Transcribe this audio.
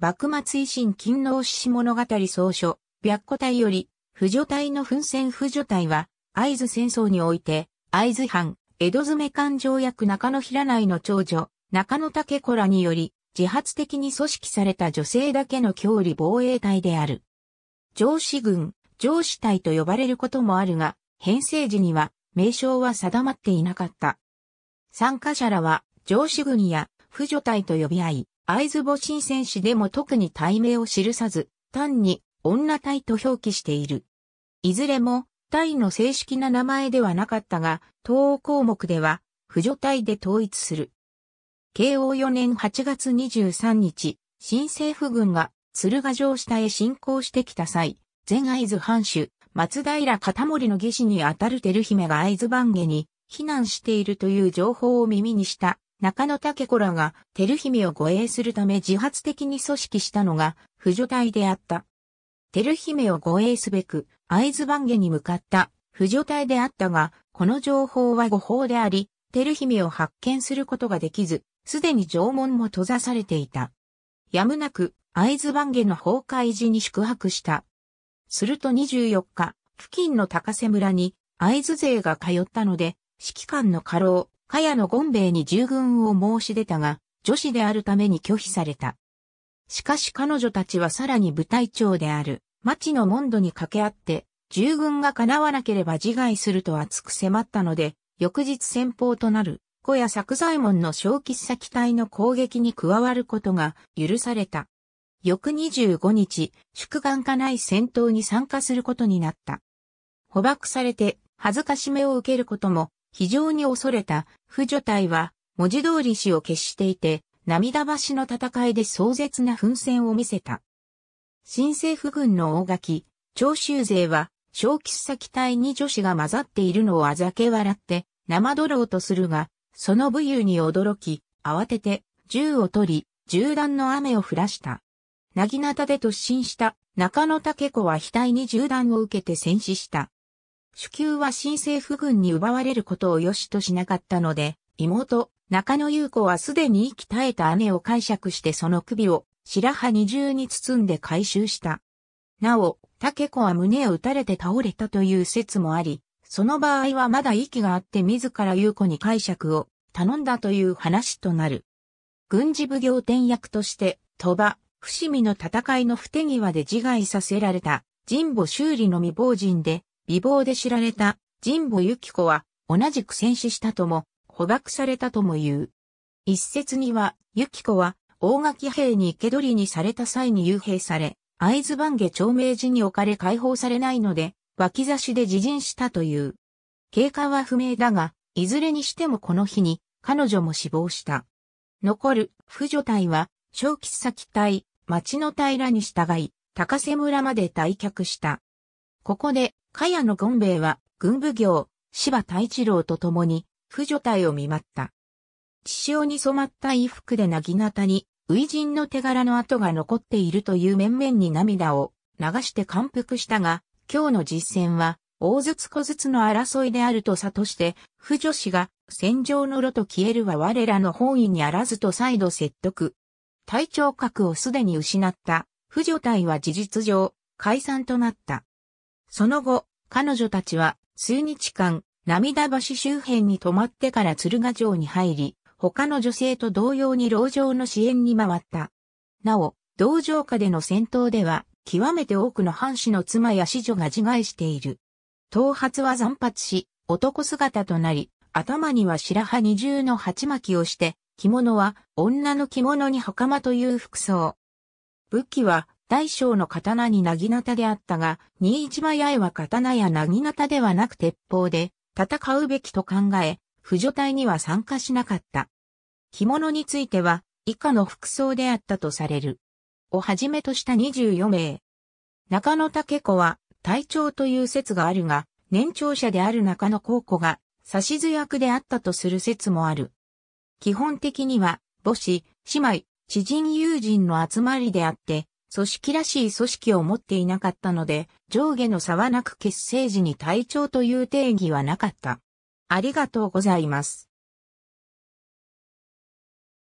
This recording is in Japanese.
幕末維新勤労志士物語総書、白虎隊より、婦女隊の奮戦婦女隊は、会津戦争において、会津藩、江戸詰勘条約中野平内の長女、中野竹子らにより、自発的に組織された女性だけの郷里防衛隊である。上司軍、上司隊と呼ばれることもあるが、編成時には、名称は定まっていなかった。参加者らは、上司軍や、婦女隊と呼び合い、会津母神戦士でも特に体名を記さず、単に女体と表記している。いずれも、体の正式な名前ではなかったが、東欧項目では、婦女体で統一する。慶応4年8月23日、新政府軍が鶴ヶ城下へ侵攻してきた際、前会津藩主、松平片森の義士にあたる照姫が会津番下に避難しているという情報を耳にした中野武子らが、照姫を護衛するため自発的に組織したのが、婦女隊であった。照姫を護衛すべく、合津番下に向かった、婦女隊であったが、この情報は誤報であり、照姫を発見することができず、すでに縄文も閉ざされていた。やむなく、合津番下の崩壊時に宿泊した。すると24日、付近の高瀬村に、合津勢が通ったので、指揮官の過労、かやのゴンベイに従軍を申し出たが、女子であるために拒否された。しかし彼女たちはさらに部隊長である、町のモンドに掛け合って、従軍が叶わなければ自害すると熱く迫ったので、翌日先方となる、小屋作左衛門の小喫先隊の攻撃に加わることが許された。翌25日、祝願家内戦闘に参加することになった。捕獲されて、恥ずかしめを受けることも、非常に恐れた、婦女隊は、文字通り死を決していて、涙橋の戦いで壮絶な奮戦を見せた。新政府軍の大垣、長州勢は、小吉先隊に女子が混ざっているのをあざけ笑って、生泥とするが、その武勇に驚き、慌てて、銃を取り、銃弾の雨を降らした。なぎなたで突進した中野竹子は額に銃弾を受けて戦死した。主宮は新政府軍に奪われることを良しとしなかったので、妹、中野優子はすでに息絶えた姉を解釈してその首を白羽二重に包んで回収した。なお、竹子は胸を打たれて倒れたという説もあり、その場合はまだ息があって自ら優子に解釈を頼んだという話となる。軍事奉行転役として、鳥羽、伏見の戦いの不手際で自害させられた、神保修理の未亡人で、美貌で知られた神保由紀子は同じく戦死したとも捕獲されたとも言う。一説には、由紀子は大垣兵に生け捕りにされた際に幽閉され、会津番下長明寺に置かれ解放されないので、脇差しで自陣したという。経過は不明だが、いずれにしてもこの日に彼女も死亡した。残る、婦女隊は、小吉崎隊、町の平に従い、高瀬村まで退却した。ここで、茅野権兵衛は軍部業、芝太一郎と共に、婦女隊を見舞った。血潮に染まった衣服でなぎなたに、初陣の手柄の跡が残っているという面々に涙を流して感服したが、今日の実戦は、大筒小筒の争いであると悟して、婦女子が戦場の炉と消えるは我らの本意にあらずと再度説得。隊長格をすでに失った、婦女隊は事実上、解散となった。その後、彼女たちは数日間、涙橋周辺に泊まってから鶴ヶ城に入り、他の女性と同様に牢城の支援に回った。なお、道場下での戦闘では、極めて多くの藩士の妻や子女が自害している。頭髪は残髪し、男姿となり、頭には白羽二重の鉢巻きをして、着物は女の着物に袴という服装。武器は大小の刀になぎなたであったが、新一馬八重は刀やなぎなたではなく鉄砲で、戦うべきと考え、扶助隊には参加しなかった。着物については、以下の服装であったとされる。をはじめとした24名。中野武子は、隊長という説があるが、年長者である中野高子が、指図役であったとする説もある。基本的には、母子、姉妹、知人友人の集まりであって、組織らしい組織を持っていなかったので、上下の差はなく結成時に隊長という定義はなかった。ありがとうございます。